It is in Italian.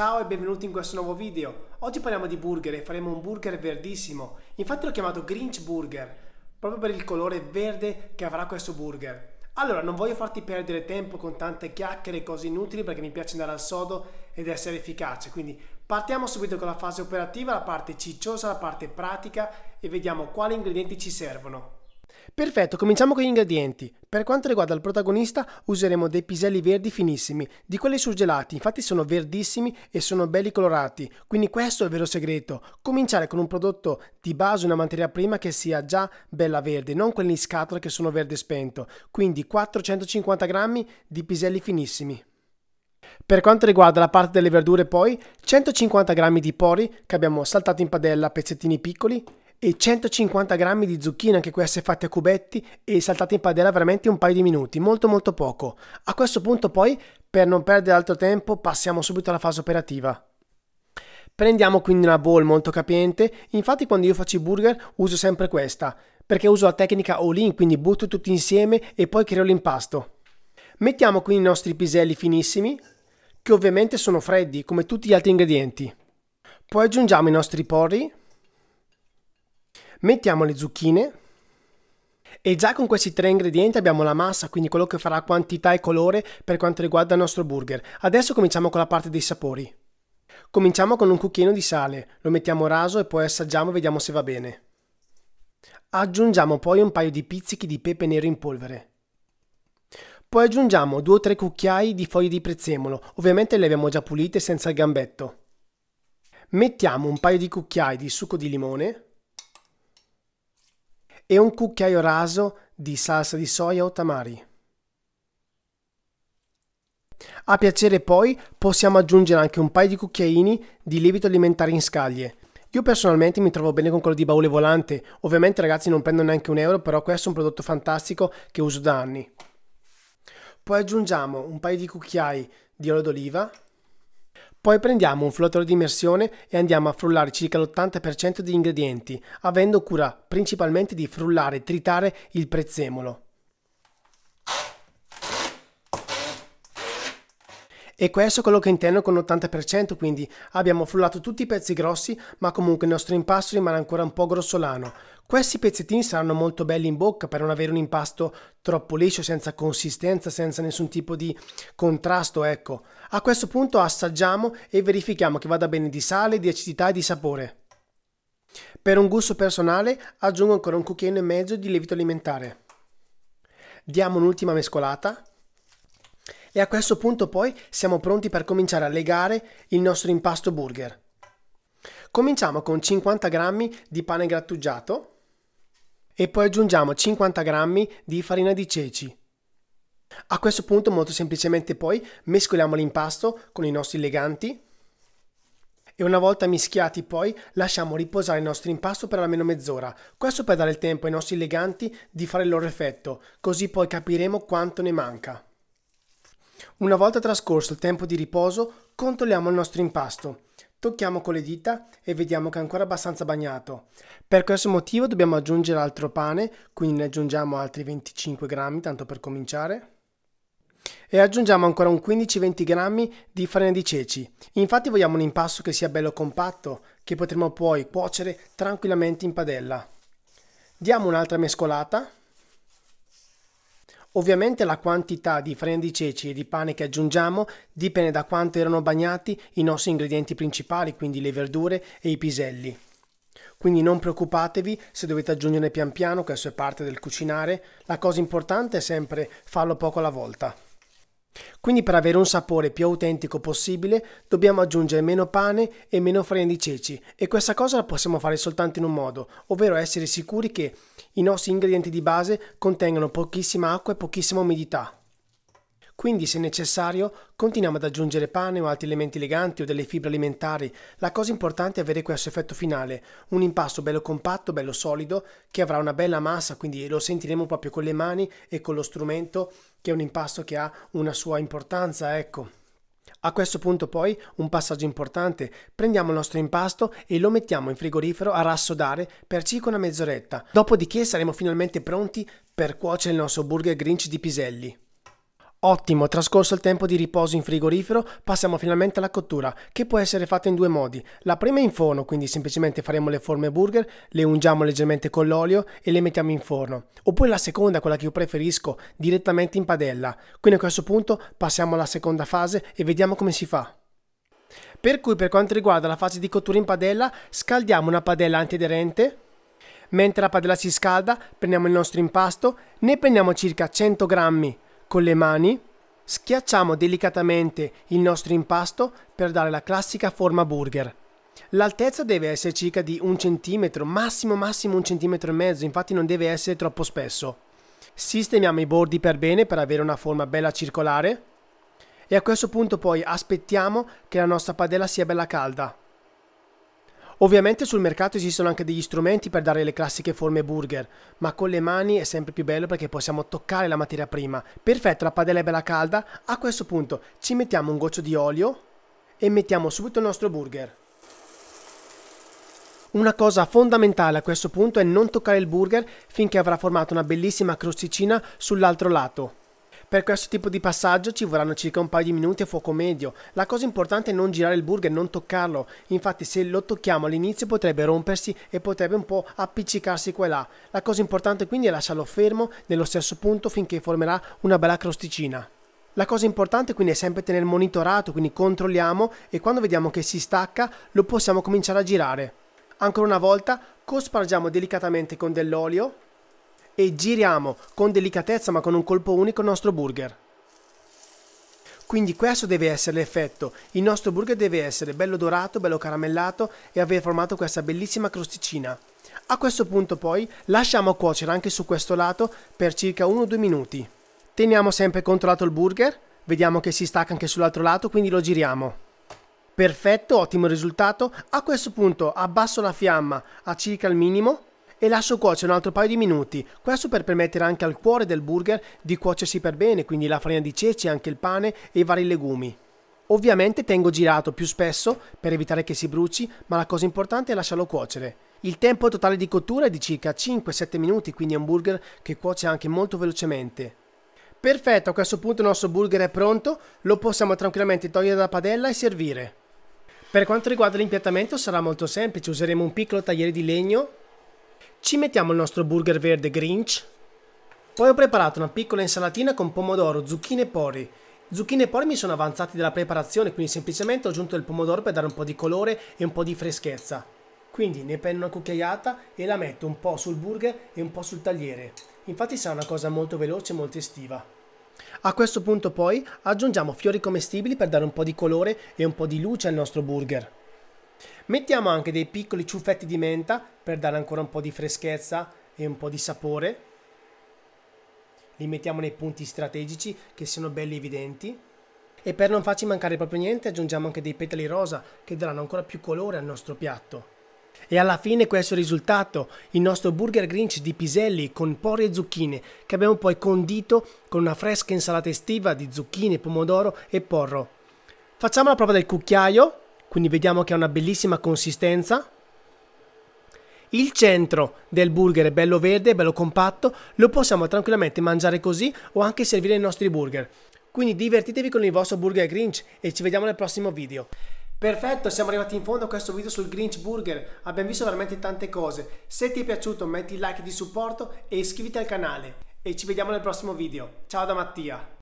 Ciao e benvenuti in questo nuovo video. Oggi parliamo di burger e faremo un burger verdissimo. Infatti l'ho chiamato Grinch Burger, proprio per il colore verde che avrà questo burger. Allora, non voglio farti perdere tempo con tante chiacchiere e cose inutili perché mi piace andare al sodo ed essere efficace. Quindi partiamo subito con la fase operativa, la parte cicciosa, la parte pratica e vediamo quali ingredienti ci servono. Perfetto, cominciamo con gli ingredienti. Per quanto riguarda il protagonista useremo dei piselli verdi finissimi, di quelli surgelati, infatti sono verdissimi e sono belli colorati, quindi questo è il vero segreto, cominciare con un prodotto di base, una materia prima che sia già bella verde, non quelli in scatola che sono verde spento, quindi 450 grammi di piselli finissimi. Per quanto riguarda la parte delle verdure poi, 150 g di pori che abbiamo saltato in padella a pezzettini piccoli e 150 grammi di zucchine, anche queste fatte a cubetti e saltate in padella veramente un paio di minuti, molto molto poco. A questo punto poi, per non perdere altro tempo, passiamo subito alla fase operativa. Prendiamo quindi una bowl molto capiente, infatti quando io faccio i burger uso sempre questa, perché uso la tecnica all-in, quindi butto tutti insieme e poi creo l'impasto. Mettiamo quindi i nostri piselli finissimi, che ovviamente sono freddi come tutti gli altri ingredienti. Poi aggiungiamo i nostri porri, Mettiamo le zucchine e già con questi tre ingredienti abbiamo la massa, quindi quello che farà quantità e colore per quanto riguarda il nostro burger. Adesso cominciamo con la parte dei sapori. Cominciamo con un cucchiaino di sale, lo mettiamo raso e poi assaggiamo e vediamo se va bene. Aggiungiamo poi un paio di pizzichi di pepe nero in polvere. Poi aggiungiamo 2 o 3 cucchiai di foglie di prezzemolo, ovviamente le abbiamo già pulite senza il gambetto. Mettiamo un paio di cucchiai di succo di limone e un cucchiaio raso di salsa di soia o tamari. A piacere poi possiamo aggiungere anche un paio di cucchiaini di lievito alimentare in scaglie. Io personalmente mi trovo bene con quello di baule volante, ovviamente ragazzi non prendo neanche un euro, però questo è un prodotto fantastico che uso da anni. Poi aggiungiamo un paio di cucchiai di olio d'oliva poi prendiamo un frullatore di immersione e andiamo a frullare circa l'80% degli ingredienti, avendo cura principalmente di frullare e tritare il prezzemolo. E questo è quello che intendo con 80%, quindi abbiamo frullato tutti i pezzi grossi, ma comunque il nostro impasto rimane ancora un po' grossolano. Questi pezzettini saranno molto belli in bocca per non avere un impasto troppo liscio, senza consistenza, senza nessun tipo di contrasto, ecco. A questo punto assaggiamo e verifichiamo che vada bene di sale, di acidità e di sapore. Per un gusto personale aggiungo ancora un cucchiaino e mezzo di lievito alimentare. Diamo un'ultima mescolata e a questo punto poi siamo pronti per cominciare a legare il nostro impasto burger. Cominciamo con 50 g di pane grattugiato e poi aggiungiamo 50 g di farina di ceci. A questo punto molto semplicemente poi mescoliamo l'impasto con i nostri leganti e una volta mischiati poi lasciamo riposare il nostro impasto per almeno mezz'ora. Questo per dare il tempo ai nostri leganti di fare il loro effetto, così poi capiremo quanto ne manca. Una volta trascorso il tempo di riposo, controlliamo il nostro impasto. Tocchiamo con le dita e vediamo che è ancora abbastanza bagnato. Per questo motivo dobbiamo aggiungere altro pane, quindi ne aggiungiamo altri 25 grammi, tanto per cominciare. E aggiungiamo ancora un 15-20 grammi di farina di ceci. Infatti vogliamo un impasto che sia bello compatto, che potremo poi cuocere tranquillamente in padella. Diamo un'altra mescolata Ovviamente la quantità di freni di ceci e di pane che aggiungiamo dipende da quanto erano bagnati i nostri ingredienti principali, quindi le verdure e i piselli. Quindi non preoccupatevi se dovete aggiungerne pian piano, questo è parte del cucinare, la cosa importante è sempre farlo poco alla volta. Quindi per avere un sapore più autentico possibile dobbiamo aggiungere meno pane e meno farina di ceci e questa cosa la possiamo fare soltanto in un modo, ovvero essere sicuri che i nostri ingredienti di base contengano pochissima acqua e pochissima umidità. Quindi se necessario continuiamo ad aggiungere pane o altri elementi eleganti o delle fibre alimentari, la cosa importante è avere questo effetto finale, un impasto bello compatto, bello solido, che avrà una bella massa, quindi lo sentiremo proprio con le mani e con lo strumento che è un impasto che ha una sua importanza, ecco. A questo punto poi, un passaggio importante, prendiamo il nostro impasto e lo mettiamo in frigorifero a rassodare per circa una mezz'oretta, dopodiché saremo finalmente pronti per cuocere il nostro burger grinch di piselli. Ottimo, trascorso il tempo di riposo in frigorifero, passiamo finalmente alla cottura, che può essere fatta in due modi. La prima in forno, quindi semplicemente faremo le forme burger, le ungiamo leggermente con l'olio e le mettiamo in forno. Oppure la seconda, quella che io preferisco, direttamente in padella. Quindi a questo punto passiamo alla seconda fase e vediamo come si fa. Per cui per quanto riguarda la fase di cottura in padella, scaldiamo una padella antiaderente Mentre la padella si scalda, prendiamo il nostro impasto, ne prendiamo circa 100 grammi con le mani schiacciamo delicatamente il nostro impasto per dare la classica forma burger. L'altezza deve essere circa di un centimetro, massimo massimo un centimetro e mezzo, infatti non deve essere troppo spesso. Sistemiamo i bordi per bene per avere una forma bella circolare e a questo punto poi aspettiamo che la nostra padella sia bella calda. Ovviamente sul mercato esistono anche degli strumenti per dare le classiche forme burger, ma con le mani è sempre più bello perché possiamo toccare la materia prima. Perfetto, la padella è bella calda. A questo punto ci mettiamo un goccio di olio e mettiamo subito il nostro burger. Una cosa fondamentale a questo punto è non toccare il burger finché avrà formato una bellissima crosticina sull'altro lato. Per questo tipo di passaggio ci vorranno circa un paio di minuti a fuoco medio. La cosa importante è non girare il burger, non toccarlo. Infatti se lo tocchiamo all'inizio potrebbe rompersi e potrebbe un po' appiccicarsi qua e là. La cosa importante quindi è lasciarlo fermo nello stesso punto finché formerà una bella crosticina. La cosa importante quindi è sempre tenere monitorato, quindi controlliamo e quando vediamo che si stacca lo possiamo cominciare a girare. Ancora una volta cospargiamo delicatamente con dell'olio e giriamo con delicatezza ma con un colpo unico il nostro burger. Quindi questo deve essere l'effetto, il nostro burger deve essere bello dorato, bello caramellato e aver formato questa bellissima crosticina. A questo punto poi lasciamo cuocere anche su questo lato per circa 1-2 minuti. Teniamo sempre controllato il burger, vediamo che si stacca anche sull'altro lato quindi lo giriamo. Perfetto, ottimo risultato. A questo punto abbasso la fiamma a circa il minimo e lascio cuocere un altro paio di minuti, questo per permettere anche al cuore del burger di cuocersi per bene, quindi la farina di ceci, anche il pane e i vari legumi. Ovviamente tengo girato più spesso per evitare che si bruci, ma la cosa importante è lasciarlo cuocere. Il tempo totale di cottura è di circa 5-7 minuti, quindi è un burger che cuoce anche molto velocemente. Perfetto, a questo punto il nostro burger è pronto, lo possiamo tranquillamente togliere dalla padella e servire. Per quanto riguarda l'impiattamento sarà molto semplice, useremo un piccolo tagliere di legno ci mettiamo il nostro burger verde Grinch. Poi ho preparato una piccola insalatina con pomodoro, zucchine e pori. Zucchine e pori mi sono avanzati della preparazione, quindi semplicemente ho aggiunto il pomodoro per dare un po' di colore e un po' di freschezza. Quindi ne prendo una cucchiaiata e la metto un po' sul burger e un po' sul tagliere. Infatti sarà una cosa molto veloce e molto estiva. A questo punto poi aggiungiamo fiori commestibili per dare un po' di colore e un po' di luce al nostro burger. Mettiamo anche dei piccoli ciuffetti di menta per dare ancora un po' di freschezza e un po' di sapore. Li mettiamo nei punti strategici che siano belli evidenti. E per non farci mancare proprio niente aggiungiamo anche dei petali rosa che daranno ancora più colore al nostro piatto. E alla fine questo è il risultato, il nostro burger grinch di piselli con porri e zucchine che abbiamo poi condito con una fresca insalata estiva di zucchine, pomodoro e porro. Facciamo la prova del cucchiaio quindi vediamo che ha una bellissima consistenza. Il centro del burger è bello verde, bello compatto, lo possiamo tranquillamente mangiare così o anche servire i nostri burger. Quindi divertitevi con il vostro burger Grinch e ci vediamo nel prossimo video. Perfetto, siamo arrivati in fondo a questo video sul Grinch Burger, abbiamo visto veramente tante cose. Se ti è piaciuto metti like di supporto e iscriviti al canale. E ci vediamo nel prossimo video. Ciao da Mattia!